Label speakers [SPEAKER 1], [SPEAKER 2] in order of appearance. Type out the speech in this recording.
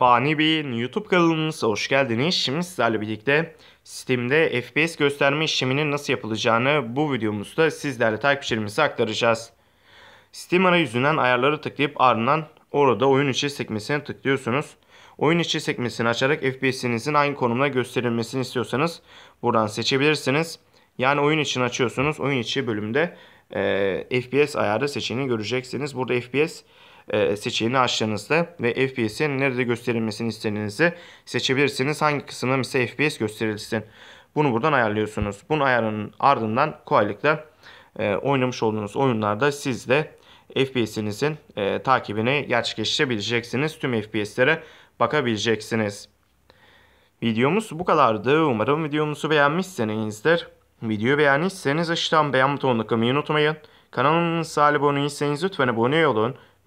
[SPEAKER 1] Fani Bey'in YouTube kanalımıza hoş geldiniz. Şimdi sizlerle birlikte Steam'de FPS gösterme işleminin nasıl yapılacağını bu videomuzda sizlerle takipçilerimize aktaracağız. Steam arayüzünden ayarları tıklayıp ardından orada oyun içi sekmesine tıklıyorsunuz. Oyun içi sekmesini açarak FPS'inizin aynı konumda gösterilmesini istiyorsanız buradan seçebilirsiniz. Yani oyun için açıyorsunuz. Oyun içi bölümde e, FPS ayarı seçeneğini göreceksiniz. Burada FPS e, seçeneğini açtığınızda ve FPS'in nerede gösterilmesini istediğinizi seçebilirsiniz. Hangi kısımda ise FPS gösterilsin. Bunu buradan ayarlıyorsunuz. Bunun ayarının ardından kolaylıkla e, oynamış olduğunuz oyunlarda siz de FPS'inizin e, takibini gerçekleştirebileceksiniz. Tüm FPS'lere bakabileceksiniz. Videomuz bu kadardı. Umarım videomuzu beğenmişsinizdir. Videoyu beğendiyseniz aşağıdan beğen butonuna tıklamayı unutmayın. Kanalımıza abone değilseniz lütfen abone olun.